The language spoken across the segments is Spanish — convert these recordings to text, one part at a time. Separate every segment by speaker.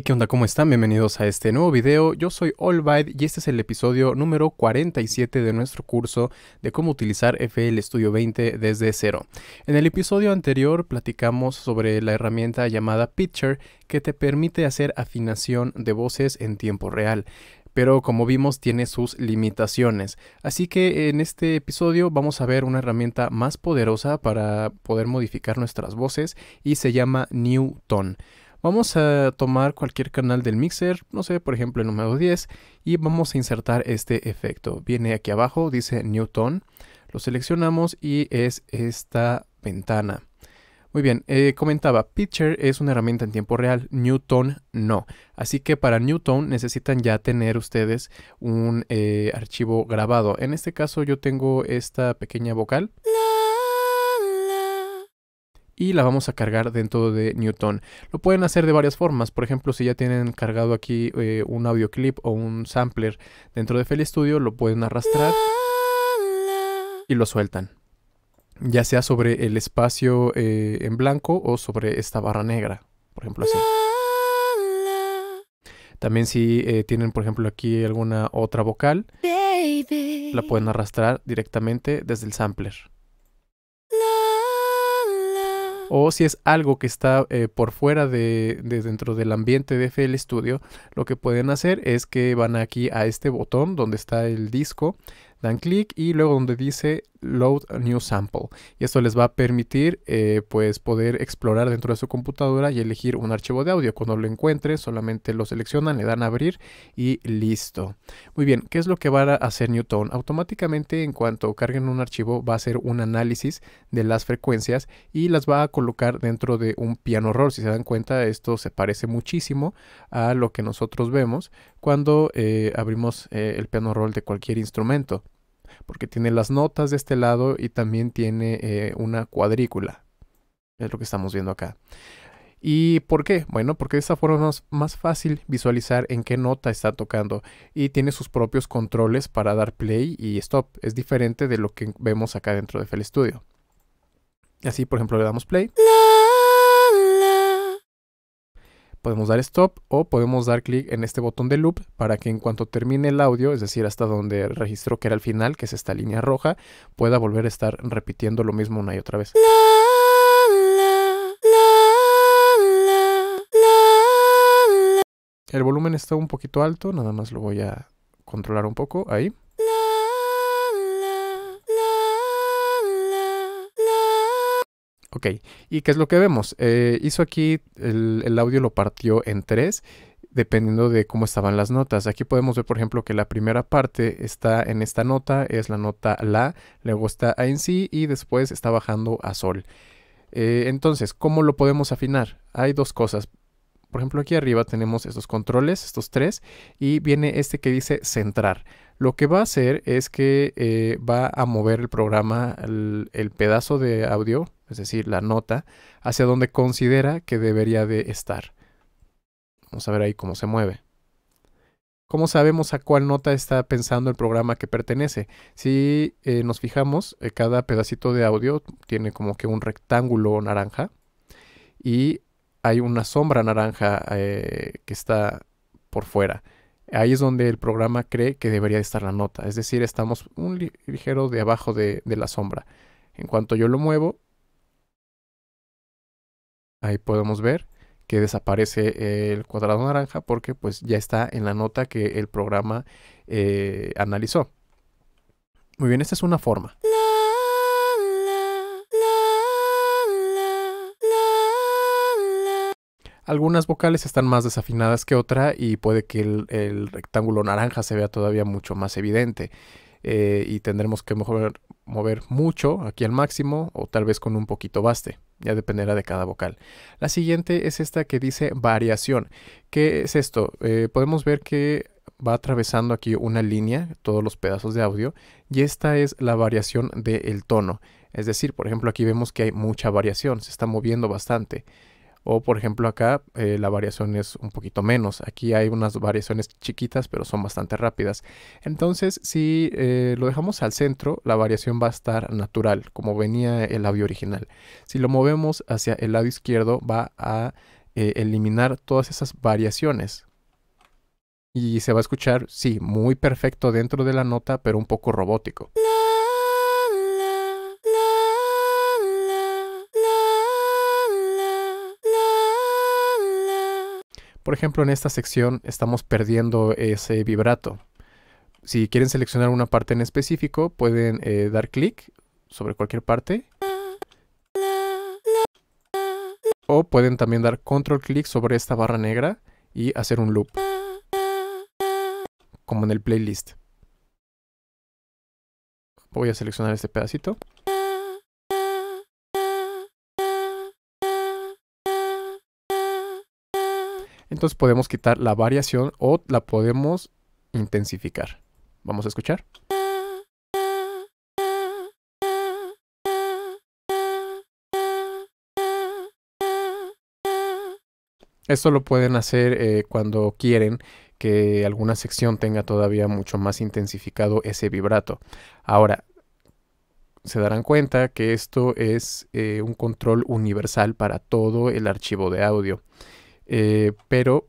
Speaker 1: Hey, ¿qué onda? ¿Cómo están? Bienvenidos a este nuevo video. Yo soy Allbyte y este es el episodio número 47 de nuestro curso de cómo utilizar FL Studio 20 desde cero. En el episodio anterior platicamos sobre la herramienta llamada Pitcher que te permite hacer afinación de voces en tiempo real pero como vimos tiene sus limitaciones. Así que en este episodio vamos a ver una herramienta más poderosa para poder modificar nuestras voces y se llama Newton. Vamos a tomar cualquier canal del mixer, no sé, por ejemplo el número 10, y vamos a insertar este efecto. Viene aquí abajo, dice Newton, lo seleccionamos y es esta ventana. Muy bien, eh, comentaba, Pitcher es una herramienta en tiempo real, Newton no. Así que para Newton necesitan ya tener ustedes un eh, archivo grabado. En este caso yo tengo esta pequeña vocal y la vamos a cargar dentro de Newton. Lo pueden hacer de varias formas, por ejemplo si ya tienen cargado aquí eh, un audio clip o un sampler dentro de FL Studio lo pueden arrastrar y lo sueltan ya sea sobre el espacio eh, en blanco o sobre esta barra negra, por ejemplo así. También si eh, tienen, por ejemplo, aquí alguna otra vocal, la pueden arrastrar directamente desde el sampler o si es algo que está eh, por fuera de, de, dentro del ambiente de FL Studio, lo que pueden hacer es que van aquí a este botón donde está el disco, dan clic y luego donde dice Load New Sample. Y esto les va a permitir eh, pues poder explorar dentro de su computadora y elegir un archivo de audio. Cuando lo encuentre solamente lo seleccionan, le dan a abrir y listo. Muy bien, ¿qué es lo que va a hacer Newton? Automáticamente en cuanto carguen un archivo va a hacer un análisis de las frecuencias y las va a colocar dentro de un piano roll. Si se dan cuenta esto se parece muchísimo a lo que nosotros vemos cuando eh, abrimos eh, el piano roll de cualquier instrumento porque tiene las notas de este lado y también tiene eh, una cuadrícula. Es lo que estamos viendo acá. ¿Y por qué? Bueno, porque de esta forma es más, fácil visualizar en qué nota está tocando y tiene sus propios controles para dar play y stop. Es diferente de lo que vemos acá dentro de FL Studio. Así, por ejemplo, le damos play podemos dar stop o podemos dar clic en este botón de loop para que en cuanto termine el audio, es decir, hasta donde registró que era el final, que es esta línea roja, pueda volver a estar repitiendo lo mismo una y otra vez. El volumen está un poquito alto, nada más lo voy a controlar un poco ahí. ¿y qué es lo que vemos? Eh, hizo aquí, el, audio lo partió en tres dependiendo de cómo estaban las notas. Aquí podemos ver, por ejemplo, que la primera parte está en esta nota, es la nota La, luego está en sí y después está bajando a Sol. Eh, entonces, ¿cómo lo podemos afinar? Hay dos cosas. Por ejemplo, aquí arriba tenemos estos controles, estos tres, y viene este que dice centrar. Lo que va a hacer es que eh, va a mover el programa, el, pedazo de audio, es decir, la nota, hacia donde considera que debería de estar. Vamos a ver ahí cómo se mueve. ¿Cómo sabemos a cuál nota está pensando el programa que pertenece? Si eh, nos fijamos, eh, cada pedacito de audio tiene como que un rectángulo naranja y hay una sombra naranja eh, que está por fuera. Ahí es donde el programa cree que debería estar la nota, es decir, estamos un ligero de abajo de, la sombra. En cuanto yo lo muevo, ahí podemos ver que desaparece el cuadrado naranja porque pues ya está en la nota que el programa eh, analizó. Muy bien, esta es una forma. algunas vocales están más desafinadas que otra y puede que el, rectángulo naranja se vea todavía mucho más evidente. Eh, y tendremos que mover, mover mucho aquí al máximo o tal vez con un poquito baste, ya dependerá de cada vocal. La siguiente es esta que dice variación. ¿Qué es esto? Eh, podemos ver que va atravesando aquí una línea, todos los pedazos de audio, y esta es la variación del tono. Es decir, por ejemplo, aquí vemos que hay mucha variación, se está moviendo bastante. O por ejemplo acá eh, la variación es un poquito menos. Aquí hay unas variaciones chiquitas pero son bastante rápidas. Entonces si eh, lo dejamos al centro la variación va a estar natural como venía el labio original. Si lo movemos hacia el lado izquierdo va a eh, eliminar todas esas variaciones. Y se va a escuchar, sí, muy perfecto dentro de la nota pero un poco robótico. Por ejemplo, en esta sección estamos perdiendo ese vibrato. Si quieren seleccionar una parte en específico, pueden eh, dar clic sobre cualquier parte. O pueden también dar control clic sobre esta barra negra y hacer un loop. Como en el playlist. Voy a seleccionar este pedacito. Entonces podemos quitar la variación o la podemos intensificar. Vamos a escuchar. Esto lo pueden hacer eh, cuando quieren que alguna sección tenga todavía mucho más intensificado ese vibrato. Ahora, se darán cuenta que esto es eh, un control universal para todo el archivo de audio. Eh, pero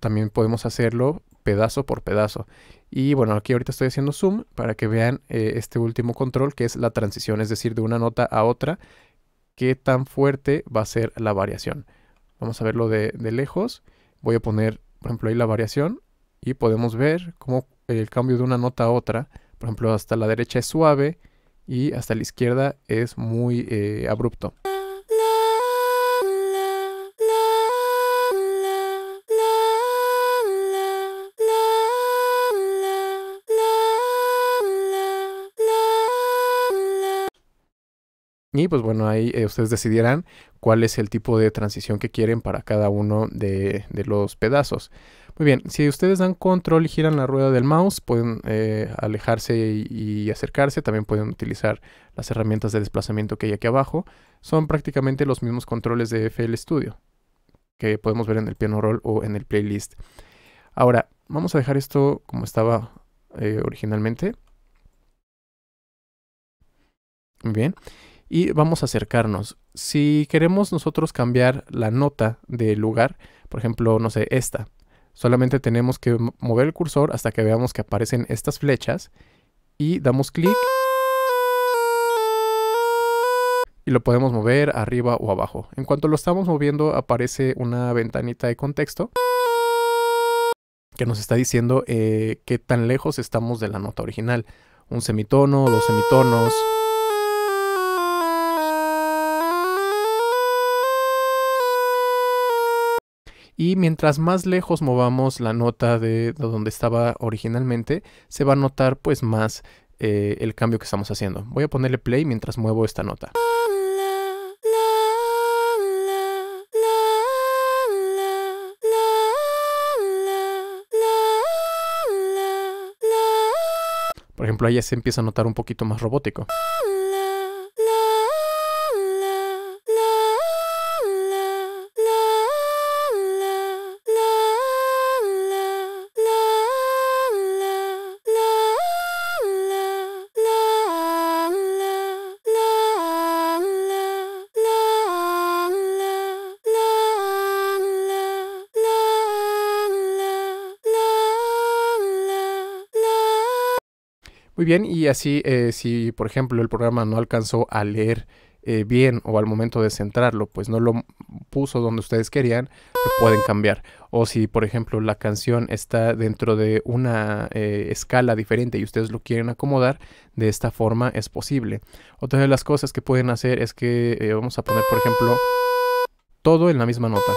Speaker 1: también podemos hacerlo pedazo por pedazo. Y bueno, aquí ahorita estoy haciendo zoom para que vean eh, este último control que es la transición, es decir, de una nota a otra, qué tan fuerte va a ser la variación. Vamos a verlo de, lejos. Voy a poner, por ejemplo, ahí la variación y podemos ver cómo el cambio de una nota a otra, por ejemplo, hasta la derecha es suave y hasta la izquierda es muy eh, abrupto. Y pues bueno, ahí eh, ustedes decidirán cuál es el tipo de transición que quieren para cada uno de, los pedazos. Muy bien, si ustedes dan control y giran la rueda del mouse, pueden eh, alejarse y, acercarse. También pueden utilizar las herramientas de desplazamiento que hay aquí abajo. Son prácticamente los mismos controles de FL Studio que podemos ver en el piano roll o en el playlist. Ahora, vamos a dejar esto como estaba eh, originalmente. Muy bien y vamos a acercarnos. Si queremos nosotros cambiar la nota de lugar, por ejemplo, no sé, esta, solamente tenemos que mover el cursor hasta que veamos que aparecen estas flechas y damos clic y lo podemos mover arriba o abajo. En cuanto lo estamos moviendo aparece una ventanita de contexto que nos está diciendo eh, qué tan lejos estamos de la nota original. Un semitono, dos semitonos, y mientras más lejos movamos la nota de donde estaba originalmente, se va a notar pues más eh, el cambio que estamos haciendo. Voy a ponerle play mientras muevo esta nota. Por ejemplo, ahí ya se empieza a notar un poquito más robótico. Muy bien, y así eh, si por ejemplo el programa no alcanzó a leer eh, bien o al momento de centrarlo, pues no lo puso donde ustedes querían, lo pueden cambiar. O si, por ejemplo, la canción está dentro de una eh, escala diferente y ustedes lo quieren acomodar, de esta forma es posible. Otra de las cosas que pueden hacer es que vamos a poner, por ejemplo, todo en la misma nota.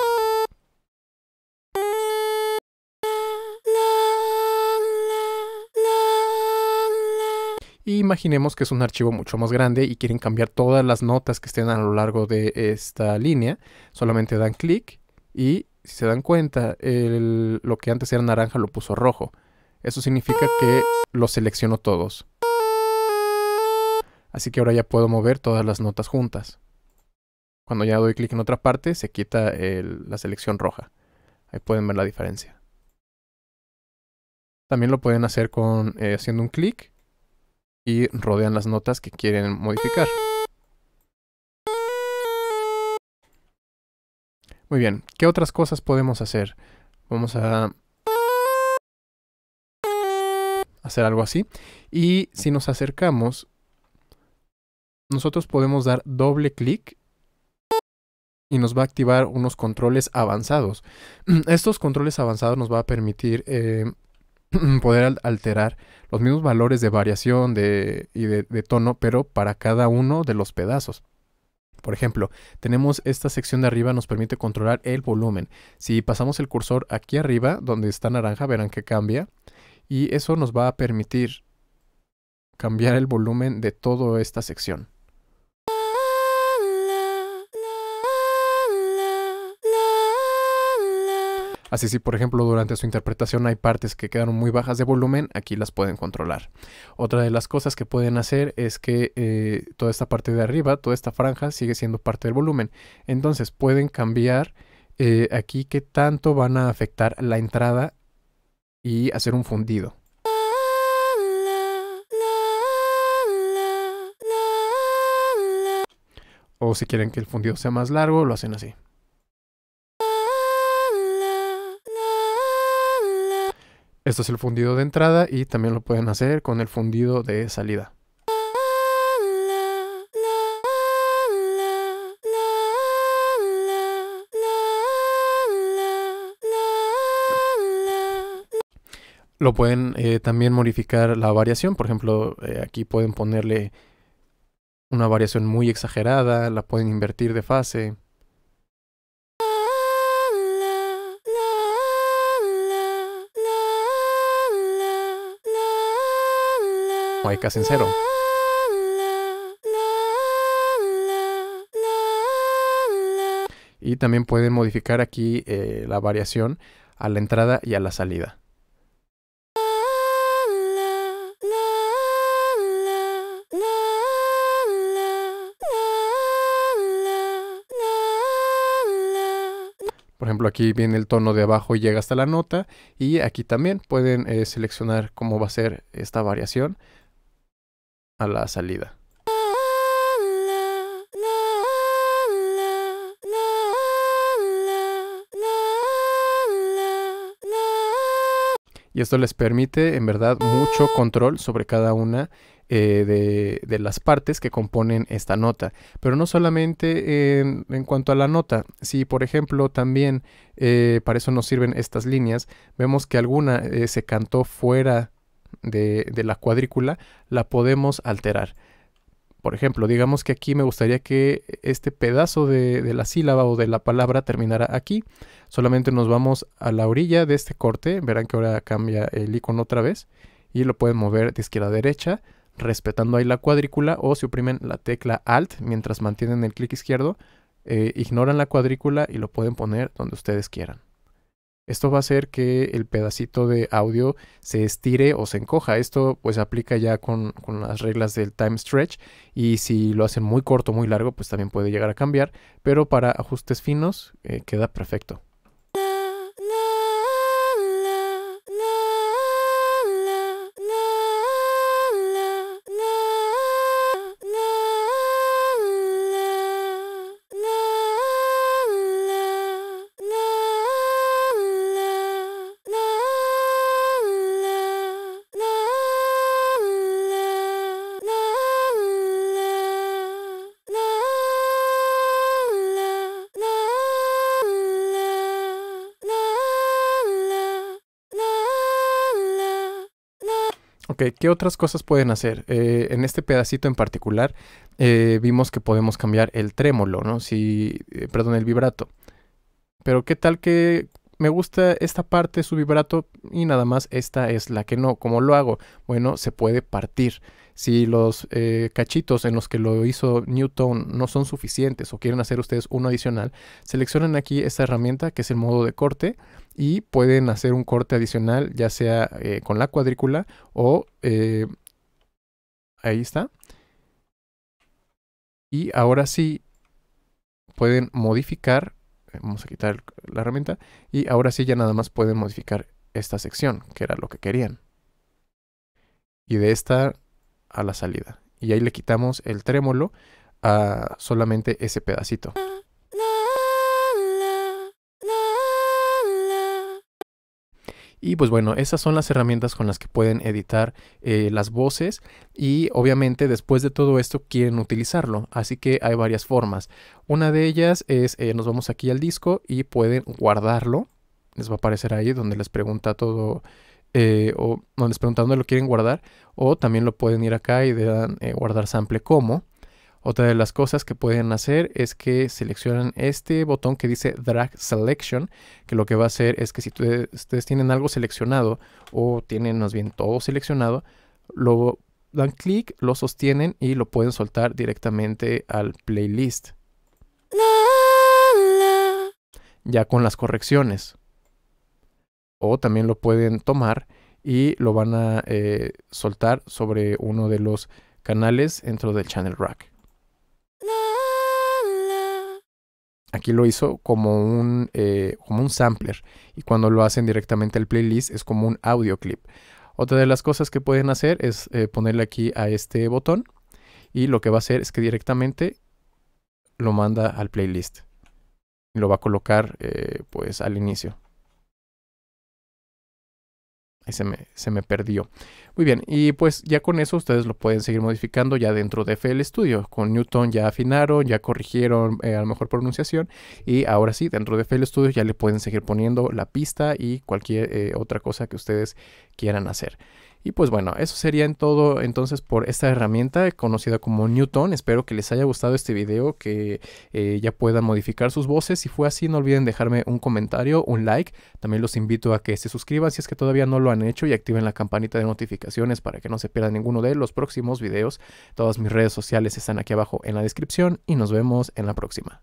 Speaker 1: Y imaginemos que es un archivo mucho más grande y quieren cambiar todas las notas que estén a lo largo de esta línea. Solamente dan clic y si se dan cuenta, el, lo que antes era naranja lo puso rojo. Eso significa que lo selecciono todos. Así que ahora ya puedo mover todas las notas juntas. Cuando ya doy clic en otra parte, se quita la selección roja. Ahí pueden ver la diferencia. También lo pueden hacer con eh, haciendo un clic y rodean las notas que quieren modificar. Muy bien, ¿qué otras cosas podemos hacer? Vamos a hacer algo así. Y si nos acercamos, nosotros podemos dar doble clic y nos va a activar unos controles avanzados. Estos controles avanzados nos va a permitir eh, poder alterar los mismos valores de variación de, y de, de tono, pero para cada uno de los pedazos. Por ejemplo, tenemos esta sección de arriba nos permite controlar el volumen. Si pasamos el cursor aquí arriba, donde está naranja, verán que cambia. Y eso nos va a permitir cambiar el volumen de toda esta sección. Así si, por ejemplo, durante su interpretación hay partes que quedaron muy bajas de volumen, aquí las pueden controlar. Otra de las cosas que pueden hacer es que eh, toda esta parte de arriba, toda esta franja, sigue siendo parte del volumen. Entonces pueden cambiar eh, aquí qué tanto van a afectar la entrada y hacer un fundido. O si quieren que el fundido sea más largo, lo hacen así. Esto es el fundido de entrada y también lo pueden hacer con el fundido de salida. Lo pueden eh, también modificar la variación, por ejemplo, eh, aquí pueden ponerle una variación muy exagerada, la pueden invertir de fase. Hay en cero Y también pueden modificar aquí eh, la variación a la entrada y a la salida. Por ejemplo, aquí viene el tono de abajo y llega hasta la nota. Y aquí también pueden eh, seleccionar cómo va a ser esta variación a la salida. y esto les permite en verdad mucho control sobre cada una eh, de, las partes que componen esta nota. Pero no solamente en, cuanto a la nota, si por ejemplo también eh, para eso nos sirven estas líneas, vemos que alguna eh, se cantó fuera de, la cuadrícula la podemos alterar. Por ejemplo, digamos que aquí me gustaría que este pedazo de, la sílaba o de la palabra terminara aquí. Solamente nos vamos a la orilla de este corte. Verán que ahora cambia el icono otra vez. Y lo pueden mover de izquierda a derecha, respetando ahí la cuadrícula. O si oprimen la tecla Alt mientras mantienen el clic izquierdo, eh, ignoran la cuadrícula y lo pueden poner donde ustedes quieran. Esto va a hacer que el pedacito de audio se estire o se encoja. Esto pues aplica ya con, las reglas del time stretch y si lo hacen muy corto, o muy largo, pues también puede llegar a cambiar, pero para ajustes finos eh, queda perfecto. ¿qué otras cosas pueden hacer? Eh, en este pedacito en particular eh, vimos que podemos cambiar el trémolo, ¿no? Si, eh, perdón, el vibrato. Pero ¿qué tal que me gusta esta parte, su vibrato, y nada más esta es la que no? ¿Cómo lo hago? Bueno, se puede partir. Si los eh, cachitos en los que lo hizo Newton no son suficientes o quieren hacer ustedes uno adicional, seleccionan aquí esta herramienta que es el modo de corte y pueden hacer un corte adicional ya sea eh, con la cuadrícula o eh, ahí está. Y ahora sí pueden modificar, vamos a quitar la herramienta y ahora sí ya nada más pueden modificar esta sección que era lo que querían. Y de esta a la salida. Y ahí le quitamos el trémolo a solamente ese pedacito. Y pues bueno, esas son las herramientas con las que pueden editar eh, las voces y obviamente después de todo esto quieren utilizarlo. Así que hay varias formas. Una de ellas es eh, nos vamos aquí al disco y pueden guardarlo. Les va a aparecer ahí donde les pregunta todo eh, o, donde les preguntan dónde lo quieren guardar, o también lo pueden ir acá y eh, guardar sample como. Otra de las cosas que pueden hacer es que seleccionan este botón que dice Drag Selection, que lo que va a hacer es que si ustedes tienen algo seleccionado o tienen más bien todo seleccionado, lo dan clic, lo sostienen y lo pueden soltar directamente al playlist. Ya con las correcciones o también lo pueden tomar y lo van a eh, soltar sobre uno de los canales dentro del channel rack. Aquí lo hizo como un, eh, como un sampler y cuando lo hacen directamente al playlist es como un audio clip. Otra de las cosas que pueden hacer es eh, ponerle aquí a este botón y lo que va a hacer es que directamente lo manda al playlist. Y lo va a colocar pues al inicio se me, se me perdió. Muy bien, y pues ya con eso ustedes lo pueden seguir modificando ya dentro de FL Studio. Con Newton ya afinaron, ya corrigieron eh, a lo mejor pronunciación y ahora sí, dentro de FL Studio ya le pueden seguir poniendo la pista y cualquier eh, otra cosa que ustedes quieran hacer. Y pues bueno, eso sería en todo entonces por esta herramienta conocida como Newton. Espero que les haya gustado este video, que eh, ya puedan modificar sus voces. Si fue así, no olviden dejarme un comentario, un like. También los invito a que se suscriban si es que todavía no lo han hecho y activen la campanita de notificaciones para que no se pierdan ninguno de los próximos videos. Todas mis redes sociales están aquí abajo en la descripción y nos vemos en la próxima.